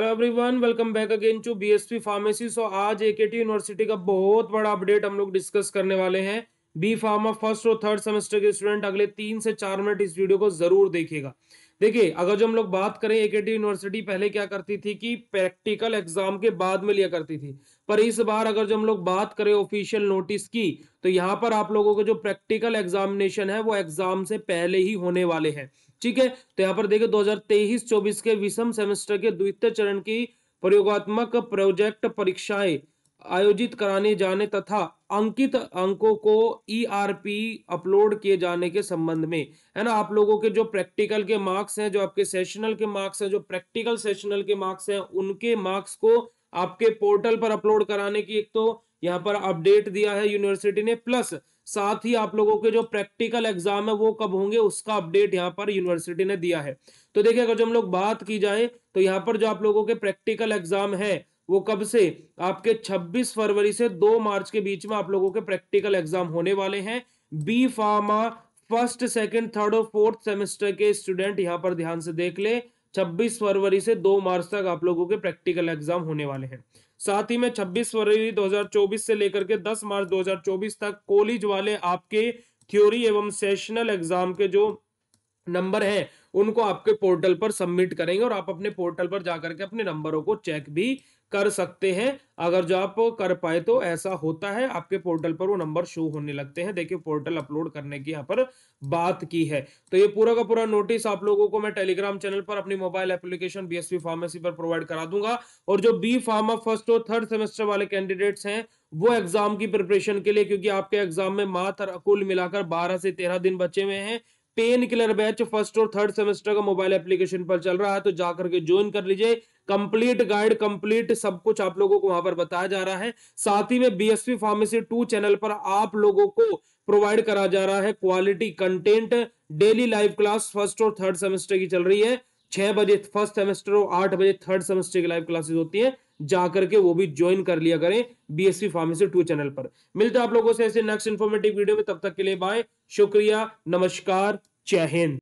hello everyone welcome back again to BSP pharmacy so आज AKT university का बहुत बड़ा अपडेट हम लोग डिस्कस करने वाले हैं बी फार्मा फर्स्ट और थर्ड सेमेस्टर के स्टूडेंट अगले तीन से चार मिनट इस वीडियो को जरूर देखिएगा देखिए अगर जो हम लोग बात करें एक यूनिवर्सिटी पहले क्या करती थी कि प्रैक्टिकल एग्जाम के बाद में लिया करती थी पर इस बार अगर जो हम लोग बात करें ऑफिशियल नोटिस की तो यहाँ पर आप लोगों के जो प्रैक्टिकल एग्जामिनेशन है वो एग्जाम से पहले ही होने वाले हैं ठीक है तो यहाँ पर देखिए 2023-24 के विषम सेमेस्टर के द्वितीय चरण की प्रयोगात्मक प्रोजेक्ट परीक्षाएं आयोजित कराने जाने तथा अंकित अंकों को ईआरपी e अपलोड किए जाने के संबंध में है ना आप लोगों के जो प्रैक्टिकल के मार्क्स हैं जो आपके सेशनल के मार्क्स हैं जो प्रैक्टिकल सेशनल के मार्क्स हैं उनके मार्क्स को आपके पोर्टल पर अपलोड कराने की एक तो यहाँ पर अपडेट दिया है यूनिवर्सिटी ने प्लस साथ ही आप लोगों के जो प्रैक्टिकल एग्जाम है वो कब होंगे उसका अपडेट यहाँ पर यूनिवर्सिटी ने दिया है तो देखिए अगर जो हम लोग बात की जाए तो यहाँ पर जो आप लोगों के प्रैक्टिकल एग्जाम है वो कब से आपके 26 फरवरी से 2 मार्च के बीच में आप लोगों के प्रैक्टिकल एग्जाम होने वाले हैं B pharma first second third और फोर्थ सेमेस्टर के स्टूडेंट यहां पर ध्यान से देख ले 26 फरवरी से 2 मार्च तक आप लोगों के प्रैक्टिकल एग्जाम होने वाले हैं साथ ही में 26 फरवरी 2024 से लेकर के 10 मार्च 2024 तक कॉलेज वाले आपके थ्योरी एवं सेशनल एग्जाम के जो नंबर है उनको आपके पोर्टल पर सबमिट करेंगे और आप अपने पोर्टल पर जाकर के अपने नंबरों को चेक भी कर सकते हैं अगर जो आप कर पाए तो ऐसा होता है आपके पोर्टल पर वो नंबर शो होने लगते हैं देखिए पोर्टल अपलोड करने की यहाँ पर बात की है तो ये पूरा का पूरा नोटिस आप लोगों को मैं टेलीग्राम चैनल पर अपनी मोबाइल एप्लीकेशन बीएसपी फार्मेसी पर प्रोवाइड करा दूंगा और जो बी फार्मा फर्स्ट और थर्ड सेमेस्टर वाले कैंडिडेट्स हैं वो एग्जाम की प्रिपरेशन के लिए क्योंकि आपके एग्जाम में मात्र कुल मिलाकर बारह से तेरह दिन बचे हुए हैं पेन किलर बैच फर्स्ट और थर्ड सेमेस्टर का मोबाइल एप्लीकेशन पर चल रहा है तो जाकर के ज्वाइन कर लीजिए कंप्लीट गाइड कंप्लीट सब कुछ आप लोगों को वहां पर बताया जा रहा है साथ ही में बीएसपी फार्मेसी टू चैनल पर आप लोगों को प्रोवाइड करा जा रहा है quality content daily live class first और थर्ड सेमेस्टर की चल रही है छह बजे फर्स्ट सेमेस्टर और आठ बजे थर्ड सेमेस्टर की लाइव क्लासेस होती है जाकर के वो भी ज्वाइन कर लिया करें बीएससी फार्मेसी टू चैनल पर मिलते आप लोगों से ऐसे नेक्स्ट इन्फॉर्मेटिव वीडियो में तब तक के लिए बाय शुक्रिया नमस्कार जय हिंद